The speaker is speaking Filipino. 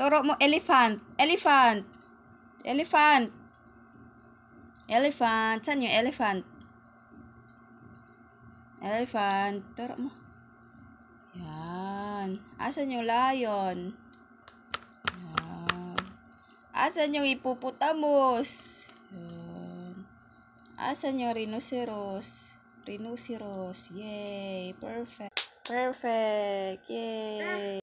Turo mo, elephant. Elephant. Elephant. Elephant. Saan yung elephant? Elephant. Turo mo. Yan. Asan yung lion? Yan. Asan yung ipuputamos? Yan. Asan yung rhinoceros? Rhinoceros. Yay. Perfect. Perfect. Yay.